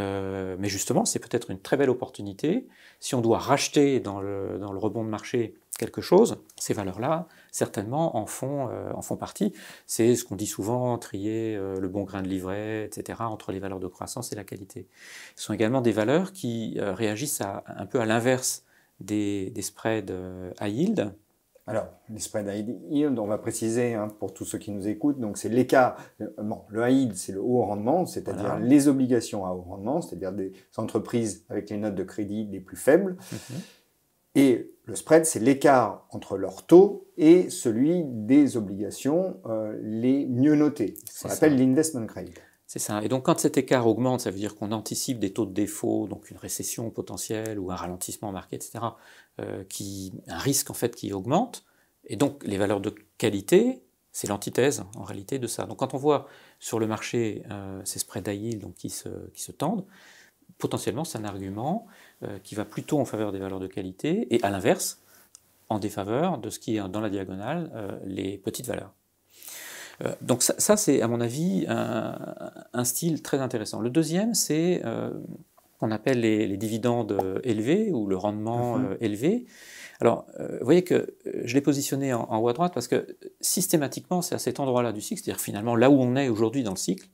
B: Euh, mais justement, c'est peut-être une très belle opportunité. Si on doit racheter dans le, rebond de marché quelque chose, ces valeurs-là, certainement, en font, euh, partie. C'est ce qu'on dit souvent, trier euh, le bon grain de livret, etc., entre les valeurs de croissance et la qualité. Ce sont également des valeurs qui réagissent un peu à l'inverse des, spreads à yield,
A: alors, les spreads high on va préciser hein, pour tous ceux qui nous écoutent, donc c'est l'écart. Euh, bon, le high c'est le haut rendement, c'est-à-dire les obligations à haut rendement, c'est-à-dire des entreprises avec les notes de crédit les plus faibles. Mhm. Et le spread, c'est l'écart entre leur taux et celui des obligations euh, les mieux notées, Ça s'appelle l'investment grade.
B: C'est ça. Et donc quand cet écart augmente, ça veut dire qu'on anticipe des taux de défaut, donc une récession potentielle ou un ralentissement marqué, etc. Euh, qui, un risque en fait qui augmente. Et donc les valeurs de qualité, c'est l'antithèse en réalité de ça. Donc quand on voit sur le marché euh, ces spreads d'Aïl donc, qui, se, qui se tendent, potentiellement c'est un argument euh, qui va plutôt en faveur des valeurs de qualité et à l'inverse en défaveur de ce qui est dans la diagonale les petites valeurs. donc ça, c'est à mon avis un, un, style très intéressant. Le deuxième c'est qu'on appelle les, dividendes euh, élevés ou le rendement mhm. euh, élevé. Alors, euh, vous voyez que je l'ai positionné en, haut à droite parce que systématiquement, c'est à cet endroit-là du cycle, c'est-à-dire finalement là où on est aujourd'hui dans le cycle,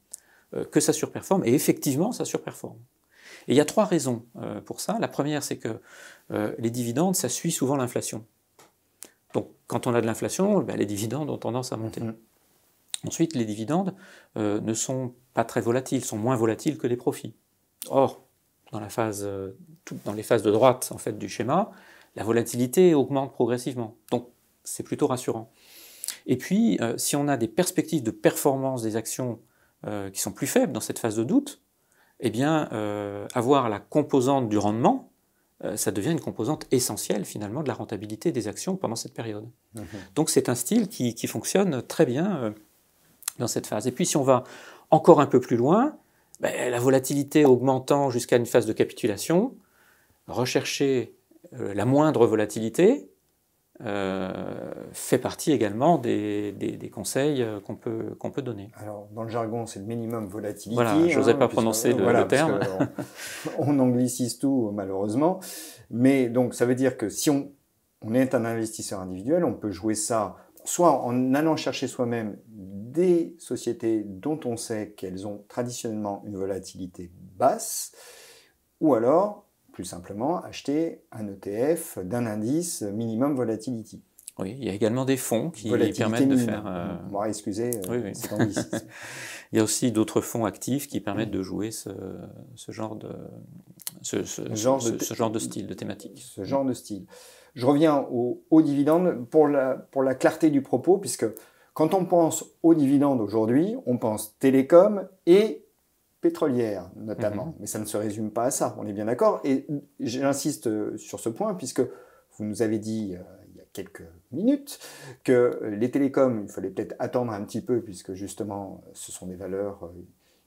B: que ça surperforme, et effectivement, ça surperforme. Et il y a trois raisons pour ça. La première, c'est que les dividendes, ça suit souvent l'inflation. Donc, quand on a de l'inflation, eh ben, les dividendes ont tendance à monter. Mhm. Ensuite, les dividendes ne sont pas très volatiles, sont moins volatiles que les profits. Or, dans, la phase, euh, dans les phases de droite en fait, du schéma, la volatilité augmente progressivement. Donc c'est plutôt rassurant. Et puis, euh, si on a des perspectives de performance des actions euh, qui sont plus faibles dans cette phase de doute, eh bien, avoir la composante du rendement, ça devient une composante essentielle finalement de la rentabilité des actions pendant cette période. Mhm. Donc c'est un style qui, fonctionne très bien dans cette phase. Et puis si on va encore un peu plus loin, ben, la volatilité augmentant jusqu'à une phase de capitulation, rechercher euh, la moindre volatilité euh, fait partie également des, conseils euh, qu'on peut, peut donner. Alors, dans le jargon, c'est le minimum
A: volatilité. Voilà, hein, je n'osais pas prononcer le, terme. on, [laughs] on, anglicise tout, malheureusement. Mais donc, ça veut dire que si on, on est un investisseur individuel, on peut jouer ça soit en allant chercher soi-même des sociétés dont on sait qu'elles ont traditionnellement une volatilité basse, ou alors, plus simplement, acheter un ETF d'un indice minimum volatility.
B: Oui, il y a également des fonds qui permettent de faire. Euh, excusez, euh, [laughs] il y a aussi d'autres fonds actifs qui permettent mm. de jouer ce, genre de ce, genre ce, genre de style de thématique. Ce genre
A: de style. Je reviens aux au dividendes pour la, pour la clarté du propos, puisque quand on pense aux dividendes aujourd'hui, on pense télécom et pétrolière notamment. Mhm. Mais ça ne se résume pas à ça, on est bien d'accord. Et j'insiste euh, sur ce point, puisque vous nous avez dit euh, il y a quelques minutes que les télécoms, il fallait peut-être attendre un petit peu, puisque justement, ce sont des valeurs euh,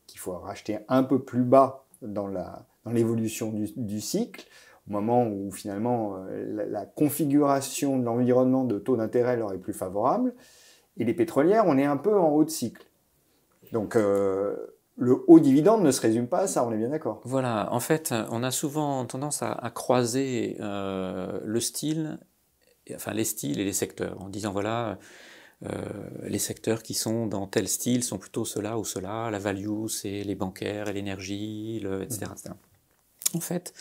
A: qu'il faut racheter un peu plus bas dans l'évolution dans du, du, cycle, au moment où finalement la, configuration de l'environnement de taux d'intérêt leur est plus favorable et les pétrolières, on est un peu en haut de cycle. Donc euh, le haut dividende ne se résume pas à ça, on est bien d'accord.
B: Voilà, en fait, on a souvent tendance à, croiser euh, le style, enfin les styles et les secteurs, en disant voilà, euh, les secteurs qui sont dans tel style sont plutôt ceux-là ou ceux-là, la value c'est les bancaires et l'énergie, etc. En fait,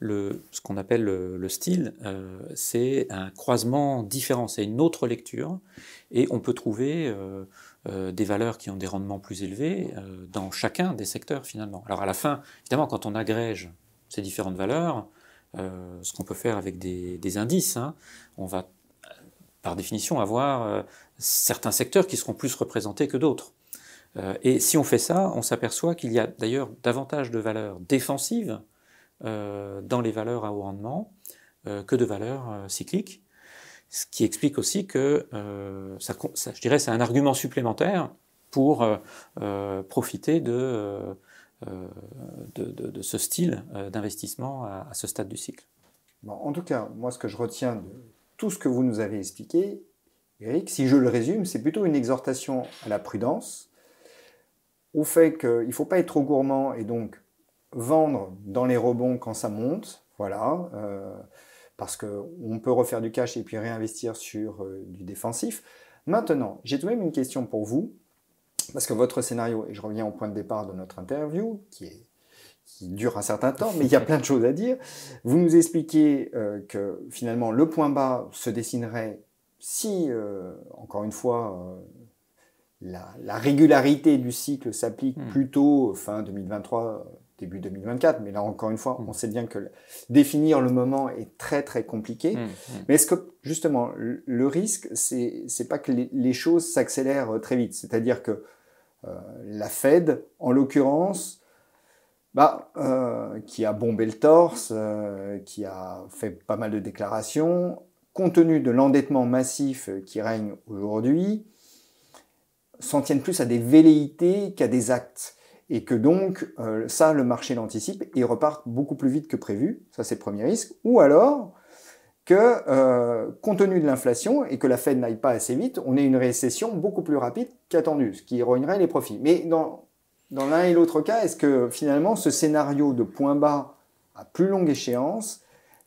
B: ce qu'on appelle le, style, euh, c'est un croisement différent, c'est une autre lecture, et on peut trouver euh, euh, des valeurs qui ont des rendements plus élevés dans chacun des secteurs finalement. Alors à la fin, évidemment, quand on agrège ces différentes valeurs, ce qu'on peut faire avec des, indices, hein, on va par définition avoir certains secteurs qui seront plus représentés que d'autres. et si on fait ça, on s'aperçoit qu'il y a d'ailleurs davantage de valeurs défensives euh, dans les valeurs à haut rendement euh, que de valeurs euh, cycliques. Ce qui explique aussi que, ça, je dirais, c'est un argument supplémentaire pour profiter de, de, ce style d'investissement à, ce stade du cycle.
A: Bon, en tout cas, moi, ce que je retiens de tout ce que vous nous avez expliqué, Eric, si je le résume, c'est plutôt une exhortation à la prudence, au fait qu'il ne faut pas être trop gourmand et donc vendre dans les rebonds quand ça monte, voilà, euh, parce parce qu'on peut refaire du cash et puis réinvestir sur euh, du défensif. Maintenant, j'ai tout de même une question pour vous, parce que votre scénario, et je reviens au point de départ de notre interview, qui, dure un certain temps, mais il y a plein de choses à dire, vous nous expliquez euh, que finalement le point bas se dessinerait si, encore une fois, la, la, régularité du cycle s'applique hmm. plutôt fin 2023 début 2024. Mais là, encore une fois, hmm. on sait bien que définir le moment est très, très compliqué. Hmm, hmm. Mais est-ce que, justement, le risque, c'est, c'est pas que les, choses s'accélèrent euh, très vite. C'est-à-dire que euh, la Fed, en l'occurrence, bah, euh, qui a bombé le torse, qui a fait pas mal de déclarations, compte tenu de l'endettement massif qui règne aujourd'hui, s'en tiennent plus à des velléités qu'à des actes et que donc euh, ça, le marché l'anticipe et repart beaucoup plus vite que prévu. Ça, c'est le premier risque. Ou alors que, euh, compte tenu de l'inflation et que la Fed n'aille pas assez vite, on ait une récession beaucoup plus rapide qu'attendue, ce qui ruinerait les profits. Mais dans, l'un et l'autre cas, est-ce que finalement ce scénario de point bas à plus longue échéance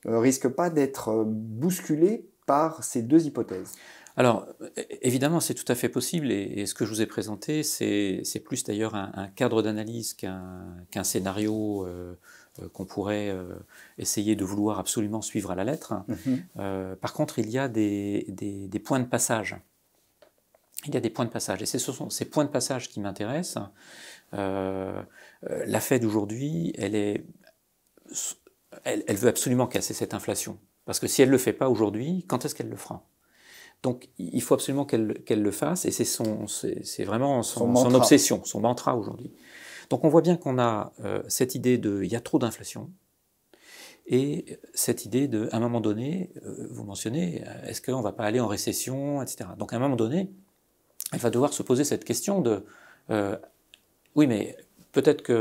A: ne euh, risque pas d'être bousculé par ces deux hypothèses
B: alors, évidemment, c'est tout à fait possible, et, ce que je vous ai présenté, c'est plus d'ailleurs un, cadre d'analyse qu'un scénario euh, euh, qu'on pourrait euh, essayer de vouloir absolument suivre à la lettre. Mhm. par contre, il y a des, points de passage. Il y a des points de passage, et ce sont ces points de passage qui m'intéressent. la Fed aujourd'hui, elle, elle veut absolument casser cette inflation. Parce que si elle ne le fait pas aujourd'hui, quand est-ce qu'elle le fera donc il faut absolument qu'elle le fasse et c'est vraiment son, obsession, son mantra aujourd'hui. Donc on voit bien qu'on a euh, cette idée de il y a trop d'inflation et cette idée de à un moment donné, euh, vous mentionnez, euh, est-ce qu'on va pas aller en récession, etc. Donc à un moment donné, elle va devoir se poser cette question de oui mais peut-être qu'il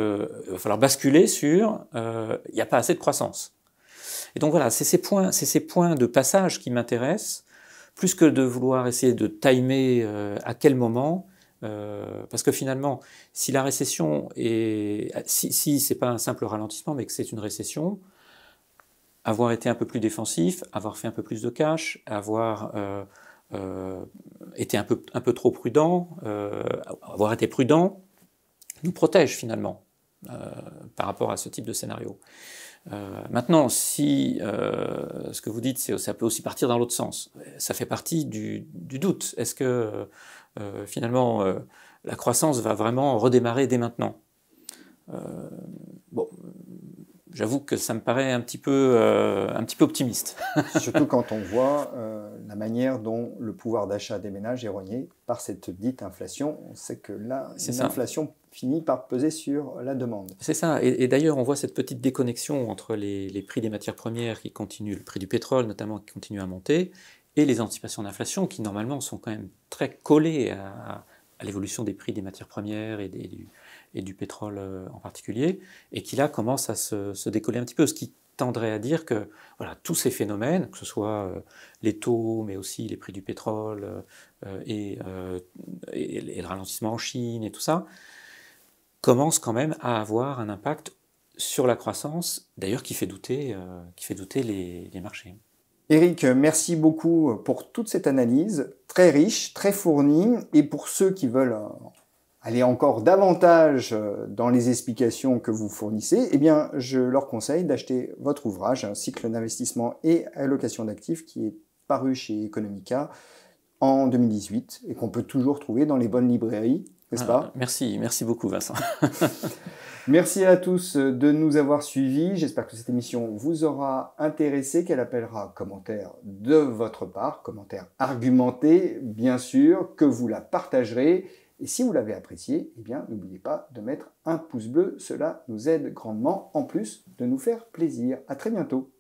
B: va falloir basculer sur il n'y a pas assez de croissance. Et donc voilà, c'est ces points, c'est ces points de passage qui m'intéressent plus que de vouloir essayer de timer euh, à quel moment, euh, parce que finalement, si la récession est, si, ce c'est pas un simple ralentissement, mais que c'est une récession, avoir été un peu plus défensif, avoir fait un peu plus de cash, avoir euh, été un peu trop prudent, avoir été prudent, nous protège finalement par rapport à ce type de scénario. Euh, maintenant, si euh, ce que vous dites, ça peut aussi partir dans l'autre sens. Ça fait partie du, doute. Est-ce que euh, finalement la croissance va vraiment redémarrer dès maintenant J'avoue que ça me paraît un petit peu, euh, un petit peu optimiste.
A: [laughs] Surtout quand on voit euh, la manière dont le pouvoir d'achat des ménages est rogné par cette dite inflation. On sait que là, l'inflation finit par peser sur la demande.
B: C'est ça. Et, d'ailleurs, on voit cette petite déconnexion entre les, prix des matières premières qui continuent, le prix du pétrole notamment qui continue à monter, et les anticipations d'inflation qui normalement sont quand même très collées à, l'évolution des prix des matières premières et des, et du pétrole euh, en particulier, et qui là commence à se, décoller un petit peu, ce qui tendrait à dire que voilà, tous ces phénomènes, que ce soit euh, les taux, mais aussi les prix du pétrole euh, et, le ralentissement en Chine et tout ça, commencent quand même à avoir un impact sur la croissance, d'ailleurs qui fait douter, qui fait douter les, les marchés.
A: Eric, merci beaucoup pour toute cette analyse, très riche, très fournie, et pour ceux qui veulent aller encore davantage euh, dans les explications que vous fournissez, eh bien, je leur conseille d'acheter votre ouvrage, un cycle d'investissement et allocation d'actifs qui est paru chez Economica en 2018 et qu'on peut toujours trouver dans les bonnes librairies, n'est-ce ah, pas
B: Merci, merci beaucoup Vincent.
A: [laughs] merci à tous euh, de nous avoir suivis. J'espère que cette émission vous aura intéressé, qu'elle appellera commentaire de votre part, commentaire argumenté, bien sûr, que vous la partagerez et si vous l'avez apprécié, eh bien n'oubliez pas de mettre un pouce bleu, cela nous aide grandement en plus de nous faire plaisir. À très bientôt.